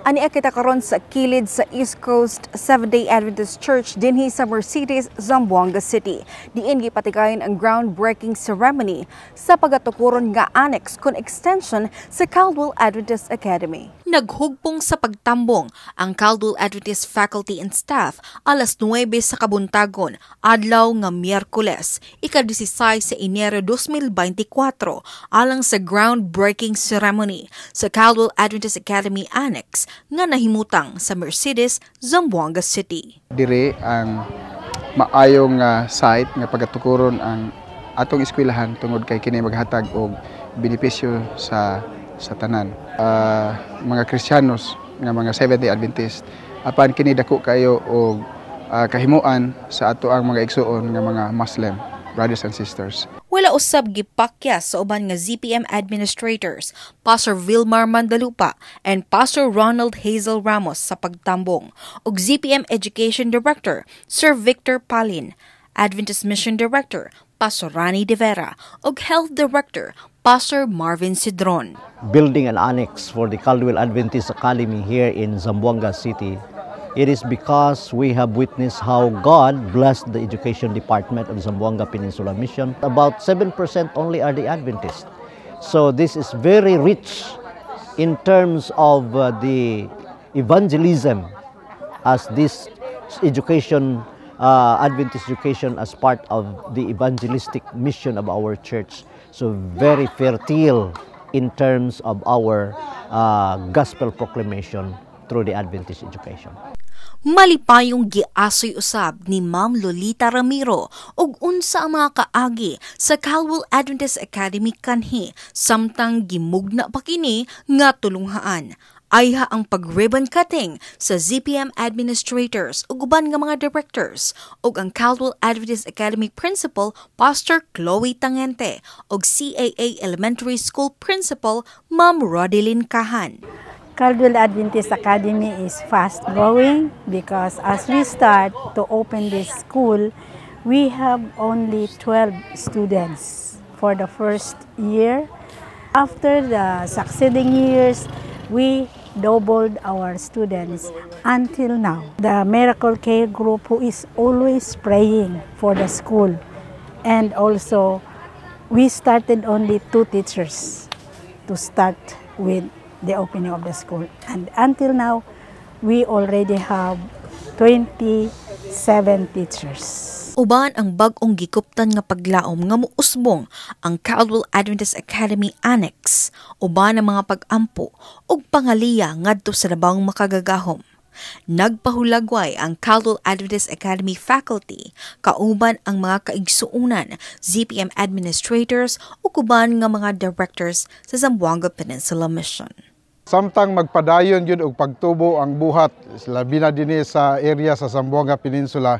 Ani kita karon sa kilid sa East Coast Seventh-day Adventist Church dinhi sa Mercedes, Zamboanga City. Diin gipatigayon ang groundbreaking ceremony sa pagatukuron nga annex kun extension sa Caldwell Adventist Academy. Naghugpong sa pagtambong ang Caldwell Adventist faculty and staff alas 9 sa kabuntagon adlaw nga Miyerkules, ika-16 sa Enero 2024 alang sa groundbreaking ceremony sa Caldwell Adventist Academy Annex nga nahimutang sa Mercedes, Zamboanga City. Dire ang maayong uh, site nga pagatukuron ang atong eskwelahan tungod kay kini maghatag og benepisyo sa sa tanan. Uh, mga Kristiyanos nga mga Seventh-day Adventist apan kini dako kayo og uh, kahimuan sa ato ang mga igsuon nga mga Muslim brothers and sisters wala usab gipakya sa uban nga ZPM administrators, Pastor Vilmar Mandalupa and Pastor Ronald Hazel Ramos sa pagtambong, ug ZPM Education Director Sir Victor Palin, Adventist Mission Director Pastor Rani De Vera ug Health Director Pastor Marvin Sidron. Building an annex for the Caldwell Adventist Academy here in Zamboanga City It is because we have witnessed how God blessed the education department of Zamboanga Peninsula Mission. About 7% only are the Adventists. So this is very rich in terms of uh, the evangelism as this education, uh, Adventist education as part of the evangelistic mission of our church. So very fertile in terms of our uh, gospel proclamation through the Adventist education. Malipayong giasoy usab ni Ma'am Lolita Ramiro og unsa ang mga kaagi sa Calwell Adventist Academy kanhi samtang gimugna pa kini nga tulunghaan. Ayha ang pag-ribbon cutting sa ZPM administrators ug uban nga mga directors ug ang Caldwell Adventist Academy Principal Pastor Chloe Tangente ug CAA Elementary School Principal Ma'am Rodeline Kahan. Caldwell Adventist Academy is fast growing because as we start to open this school, we have only 12 students for the first year. After the succeeding years, we doubled our students until now. The Miracle Care Group who is always praying for the school and also we started only two teachers to start with the opening of the school. And until now, we already have 27 teachers. Uban ang bagong gikuptan nga paglaom nga muusbong ang Caldwell Adventist Academy Annex, uban ang mga pag-ampo ug pangaliya ngadto sa labang makagagahom. Nagpahulagway ang Caldwell Adventist Academy faculty, kauban ang mga kaigsuunan, ZPM administrators o kuban nga mga directors sa Zamboanga Peninsula Mission. Samtang magpadayon yun og pagtubo ang buhat, labi na din eh sa area sa Zamboanga Peninsula,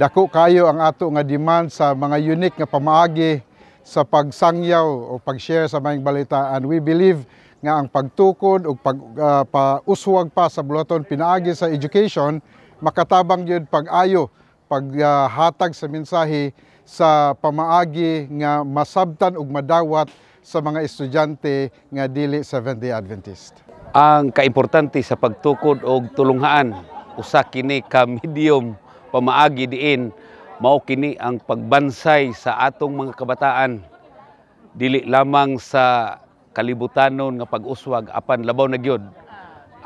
dako kayo ang ato nga demand sa mga unique nga pamaagi sa pagsangyaw o pag-share sa mga balita and we believe nga ang pagtukod o pag, uh, pauswag pa sa bulaton pinaagi sa education makatabang yun pag-ayo paghatag ah, uh, sa mensahe sa pamaagi nga masabtan ug madawat sa mga estudyante nga dili Seventh-day Adventist. Ang kaimportante sa pagtukod og tulunghaan usa kini ka medium pamaagi diin mao kini ang pagbansay sa atong mga kabataan dili lamang sa kalibutanon nga pag-uswag apan labaw na gyud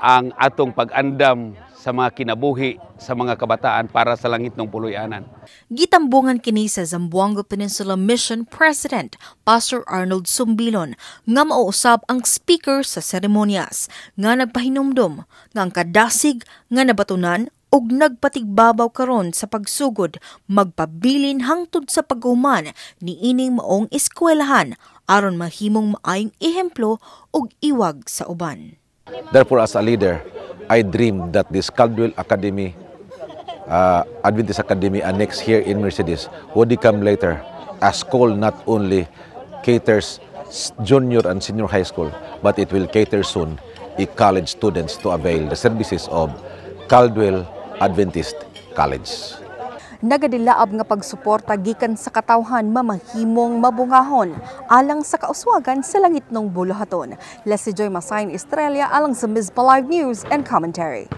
ang atong pag-andam sa mga kinabuhi sa mga kabataan para sa langit ng puluyanan. Gitambungan kini sa Zamboanga Peninsula Mission President Pastor Arnold Sumbilon nga mauusab ang speaker sa seremonyas nga nagpahinumdom nga ang kadasig nga nabatunan og nagpatigbabaw karon sa pagsugod magpabilin hangtod sa paghuman ni ining maong eskwelahan aron mahimong maayong ehemplo og iwag sa uban. Therefore, as a leader, I dream that this Caldwell Academy, uh, Adventist Academy annex here in Mercedes would become later a school not only caters junior and senior high school, but it will cater soon the college students to avail the services of Caldwell Adventist College. nagadilaab nga pagsuporta gikan sa katawhan mamahimong mabungahon alang sa kauswagan sa langit ng bulahaton. Lesi Joy Masayn Australia, alang sa Mizpa Live News and Commentary.